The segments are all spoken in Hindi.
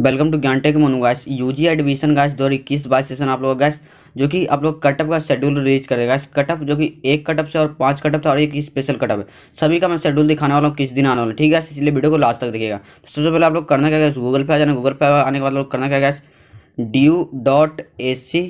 welcome to Gyan tech Monu guys U G admission guys दो हज़ार इक्कीस बाईस सेशन आप लोग गैस जो कि आप लोग कटअप का शेड्यूल रिलीज करेगा गैस कटअप जो कि एक कटअप से और पांच कटअप से और एक स्पेशल कटअप है सभी का मैं शेड्यूल दिखाने वाला हूँ किस दिन आने वाला ठीक है इसलिए वीडियो को लास्ट तक देखेगा तो सबसे पहले आप लोग करना क्या गैस गूगल पे आ जाना गूगल पे आने के बाद लोग करना क्या guys D U dot A C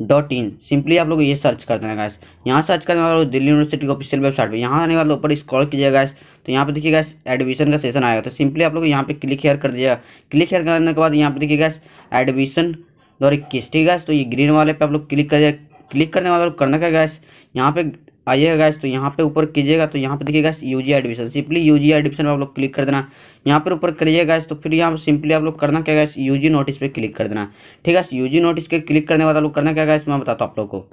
dot in simply आप लोग ये सर्च कर देना गैस यहाँ सर्च करने वाले दिल्ली यूनिवर्सिटी की ऑफिशियल वेबसाइट पर यहाँ आने वाले ऊपर स्क्रॉल कीजिएगा गैस तो यहाँ पे देखिए गैस एडमिशन का सेशन आएगा तो सिंपली आप लोग यहाँ पे क्लिक हेयर कर दीजिएगा क्लिक हेयर करने के बाद यहाँ पे देखिए गैस एडमिशन दो इक्कीस ठीक है गैस तो ये ग्रीन वाले पे आप लोग क्लिक करिए क्लिक करने वाले करने का गैस यहाँ पे आइएगा गैस तो यहाँ पे ऊपर कीजिएगा तो यहाँ पे देखिएगा U G admission simply U G admission में आप लोग क्लिक कर देना यहाँ पर ऊपर करिएगा तो फिर यहाँ सिंपली आप लोग करना क्या गैस यू जी नोटिस पे क्लिक कर देना ठीक है यू जी नोटिस के क्लिक करने के बाद आप लोग करना क्या गैस मैं बताता हूँ आप लोग को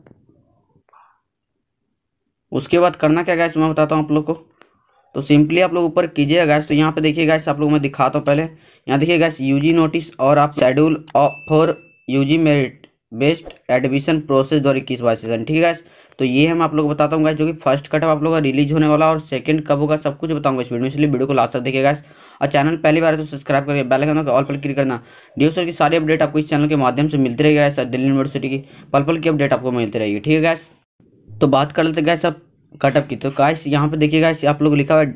उसके बाद करना क्या गैस मैं बताता हूँ आप लोग को तो सिंपली आप लोग ऊपर कीजिएगा गैस तो यहाँ पे देखिए गैस आप लोग मैं दिखाता हूँ पहले यहाँ देखिए गैस यूजी नोटिस और आप schedule for UG merit based admission process दो हज़ार इक्कीस बाईस सीजन ठीक है तो ये हम आप लोग बताता हूँ जो कि फर्स्ट कटअप आप लोग का रिलीज होने वाला और सेकंड कब होगा सब कुछ बताऊंगा इस वीडियो में इसलिए वीडियो को लास्ट तक देखिएगा और चैनल पहली बार तो सब्सक्राइब करके बेल आइकन ऑल पर क्लिक करना डी सर की सारी अपडेट आपको इस चैनल के माध्यम से मिलती रहेगा सर दिल्ली यूनिवर्सिटी की पल पल की अपडेट आपको मिलती रहेगी ठीक है गैस तो बात कर लेते गैस अब कटअप की तो गैस यहाँ पर देखिएगा आप लोग लिखा हुआ है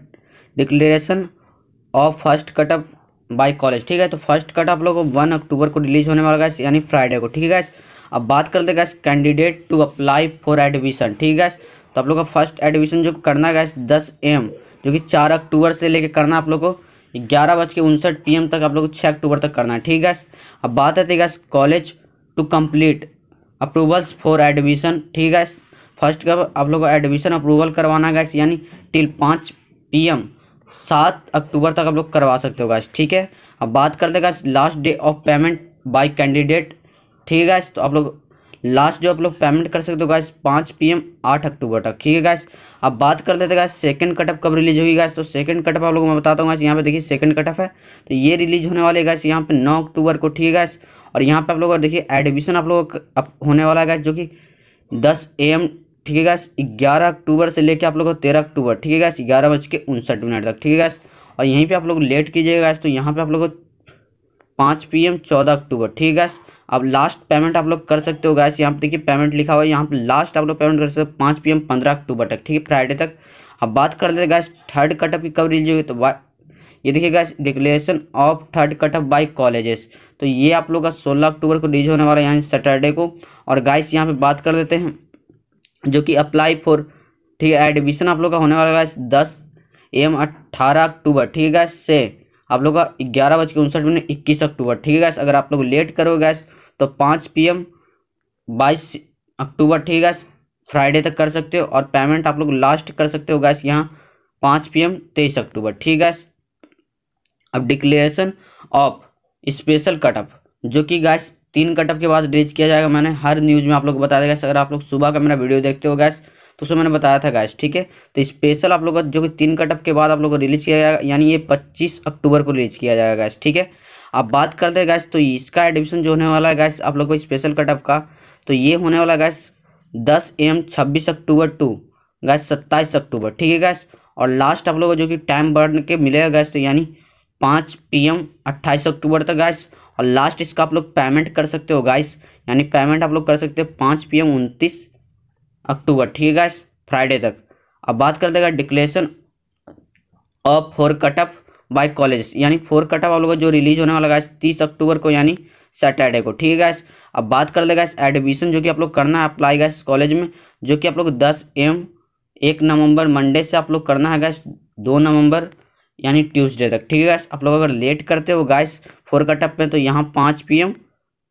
declaration of first cutoff by college ठीक है तो फर्स्ट कट आप लोगों को वन अक्टूबर को रिलीज होने वाला गैस यानी फ्राइडे को ठीक है गैस अब बात करते guys candidate to apply for admission ठीक है गैस तो आप लोग का फर्स्ट एडमिशन जो करना गैस दस एम जो कि चार अक्टूबर से लेकर करना आप लोग को ग्यारह बज के उनसठ पी तक आप लोग को छः अक्टूबर तक करना है ठीक है अब बात आती है guys college to complete approvals for admission ठीक है फर्स्ट का आप लोग को एडमिशन अप्रूवल करवाना गैस यानी टिल पाँच पी एम सात अक्टूबर तक आप लोग करवा सकते हो गैस ठीक है अब बात करते लेगा last day of payment by candidate ठीक है गैस तो आप लोग लास्ट जो आप लोग पेमेंट कर सकते हो गैस पाँच पी एम आठ अक्टूबर तक ठीक है गैस अब बात कर लेते गाइस गैस सेकंड कटअप कब रिलीज होगी गैस तो सेकंड कटअप आप लोगों को मैं बताता हूँ गैस यहाँ पे देखिए सेकंड कटअप है तो ये रिलीज होने वाले गैस यहाँ पे नौ अक्टूबर को ठीक है गैस और यहाँ पे आप लोग देखिए एडमिशन आप लोग होने वाला है गैस जो कि दस ए एम ठीक है गैस ग्यारह अक्टूबर से लेकर आप लोग को तेरह अक्टूबर ठीक है गैस ग्यारह बज के उनसठ मिनट तक ठीक है गैस और यहीं पे आप लोग लेट कीजिएगा गैस तो यहाँ पे आप लोग को पाँच पी एम चौदह अक्टूबर ठीक है गैस अब लास्ट पेमेंट आप लोग कर सकते हो गैस यहाँ पे देखिए पेमेंट लिखा हुआ है यहाँ पे लास्ट आप लोग पेमेंट कर सकते हो पाँच पी एम पंद्रह अक्टूबर तक ठीक है फ्राइडे तक अब बात कर लेते गैस थर्ड कटअप की कब लीजिए तो ये देखिए guys declaration of third cutoff by colleges तो ये आप लोग का सोलह अक्टूबर को रिलीज होने वाला है यहाँ सैटरडे को और गैस यहाँ पर बात कर लेते हैं जो कि अप्लाई फॉर ठीक है एडमिशन आप लोग का होने वाला है दस एम अट्ठारह अक्टूबर ठीक है गैस से आप लोग का ग्यारह बज के उनसठ मिनट इक्कीस अक्टूबर ठीक है गैस अगर आप लोग लेट करोगे गैस तो पाँच पी एम बाईस अक्टूबर ठीक है गैस फ्राइडे तक कर सकते हो और पेमेंट आप लोग लास्ट कर सकते हो गैस यहाँ पाँच पी एम तेईस अक्टूबर ठीक है अब डिक्लेरेशन ऑफ स्पेशल कटअप जो कि गैस तीन कटअप के बाद रिलीज किया जाएगा मैंने हर न्यूज़ में आप लोग को बता देगा अगर आप लोग सुबह का मेरा वीडियो देखते हो गैस तो उसमें मैंने बताया था गैस ठीक है तो स्पेशल आप लोग का जो कि तीन कटअप के बाद आप लोग को रिलीज किया जाएगा यानी ये पच्चीस अक्टूबर को रिलीज किया जाएगा गैस ठीक है आप बात करते हैं गैस तो इसका एडमिशन जो होने वाला है गैस आप लोग को स्पेशल कटअप का तो ये होने वाला गैस दस एम छब्बीस अक्टूबर टू गैस सत्ताईस अक्टूबर ठीक है गैस और लास्ट आप लोगों को जो कि टाइम बढ़ के मिलेगा गैस तो यानी पाँच पी एम अट्ठाईस अक्टूबर तक गैस और लास्ट इसका आप लोग पेमेंट कर सकते हो गाइस यानी पेमेंट आप लोग कर सकते हो पाँच पी एम उनतीस अक्टूबर ठीक है गाइस फ्राइडे तक अब बात कर देगा declaration of four cutoff by college यानी फोर कटअप आप लोगों का जो रिलीज होने वाला गाइस तीस अक्टूबर को यानी सैटरडे को ठीक है गाइस अब बात कर देगा इस एडमिशन जो कि आप लोग करना है अप्लाई गाइस कॉलेज में जो कि आप लोग दस एम एक नवंबर मंडे से आप लोग करना है गाइस दो नवंबर यानी ट्यूसडे तक ठीक है गैस आप लोग अगर लेट करते हो गैस फोर कटअप में तो यहाँ पाँच पी एम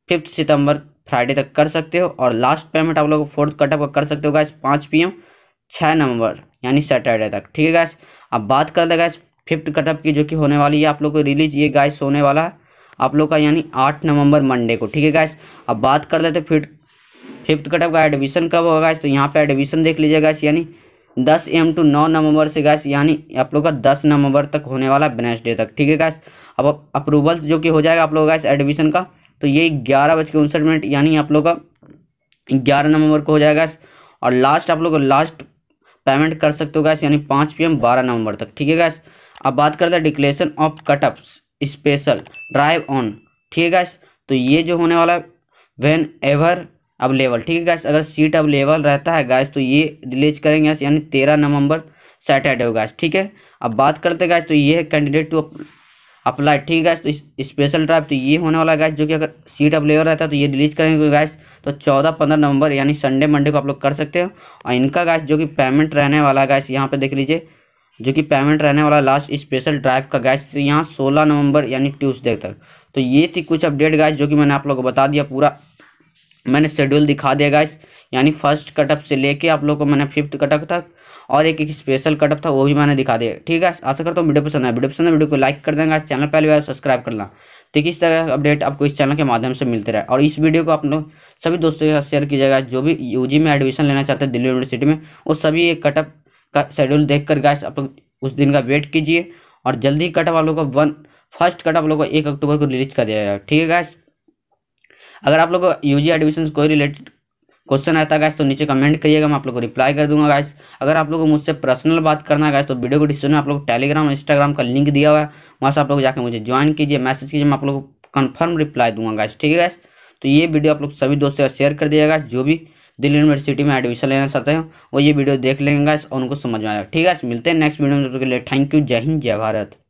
फिफ्थ सितंबर फ्राइडे तक कर सकते हो और लास्ट पेमेंट आप लोग फोर्थ कटअप का कर सकते हो गैस पाँच पी एम छः नवंबर यानी सैटरडे तक ठीक है गैस अब बात कर हैं गैस फिफ्थ कटअप की जो कि होने वाली है आप लोग को रिलीज ये गैस होने वाला है आप लोग का यानी आठ नवंबर मंडे को ठीक है गैस अब बात कर लेते फिर फिफ्थ कटअप का एडमिशन कब होगा गैस तो यहाँ पर एडमिशन देख लीजिए गैस यानी दस एम टू नौ नवंबर से गैस यानी आप लोग का दस नवंबर तक होने वाला वेनेसडे तक ठीक है गैस अब अप्रूवल्स जो कि हो जाएगा आप लोग गैस एडमिशन का तो ये ग्यारह बज के उनसठ मिनट यानी आप लोग का ग्यारह नवंबर को हो जाएगा गैस और लास्ट आप लोग लास्ट पेमेंट कर सकते हो गैस यानी पाँच पी एम बारह नवंबर तक ठीक है गैस अब बात करते हैं declaration of cutoffs special drive on ठीक है गैस तो ये जो होने वाला है वेन एवर अवेलेबल ठीक है गैस अगर सीट अवेलेबल रहता है गैस तो ये रिलीज करेंगे गैस यानी तेरह नवंबर सैटरडे हो गैस ठीक है अब बात करते हैं गैस तो ये है कैंडिडेट टू अप्लाई ठीक है गैस तो स्पेशल ड्राइव तो ये होने वाला गैस जो कि अगर सीट अवेलेबल रहता है तो ये रिलीज करेंगे गैस तो चौदह पंद्रह नवंबर यानी संडे मंडे को आप लोग कर सकते हो और इनका गैस जो कि पेमेंट रहने वाला गैस यहाँ पर देख लीजिए जो कि पेमेंट रहने वाला लास्ट स्पेशल ड्राइव का गैस तो यहाँ सोलह नवंबर यानी ट्यूसडे तक तो ये थी कुछ अपडेट गैस जो कि मैंने आप लोग को बता दिया पूरा मैंने शेड्यूल दिखा दिया गाइस यानी फर्स्ट कटअप से लेके आप लोग को मैंने फिफ्थ कटअप तक और एक एक स्पेशल कटअप था वो भी मैंने दिखा दिया ठीक है आशा करता हूँ वीडियो पसंद है वीडियो पसंद है वीडियो को लाइक कर देंगे चैनल पहले बार सब्सक्राइब करना ठीक इस तरह अपडेट आपको इस चैनल के माध्यम से मिलते रहे और इस वीडियो को आप लोग सभी दोस्तों के साथ शेयर कीजिएगा जो भी यू में एडमिशन लेना चाहते हैं दिल्ली यूनिवर्सिटी में वो सभी एक कटअप का शेड्यूल देख कर गैस आप लोग उस दिन का वेट कीजिए और जल्दी कटअप आप लोग को वन फर्स्ट कटअप आप लोग को एक अक्टूबर को रिलीज कर दिया जाएगा ठीक है गैस अगर आप लोग को यू जी एडमिशन कोई रिलेटेड क्वेश्चन आता गाइस तो नीचे कमेंट करिएगा मैं आप लोग को रिप्लाई कर दूंगा गाइस अगर आप लोग को मुझसे पर्सनल बात करना गाइस तो वीडियो को डिस्क्रिप्शन में आप लोग टेलीग्राम और इंस्टाग्राम का लिंक दिया हुआ है वहाँ से आप लोग जाकर मुझे ज्वाइन कीजिए मैसेज कीजिए मैं आप लोग को कन्फर्म रिप्लाई दूंगा गाइस ठीक है गाइस तो ये वीडियो आप लोग सभी दोस्तों का शेयर कर दिएगा जो भी दिल्ली यूनिवर्सिटी में एडमिशन लेना चाहते हैं वो ये वीडियो देख लेंगे और उनको समझ में आएगा ठीक है मिलते हैं नेक्स्ट वीडियो में के लिए थैंक यू जय हिंद जय भारत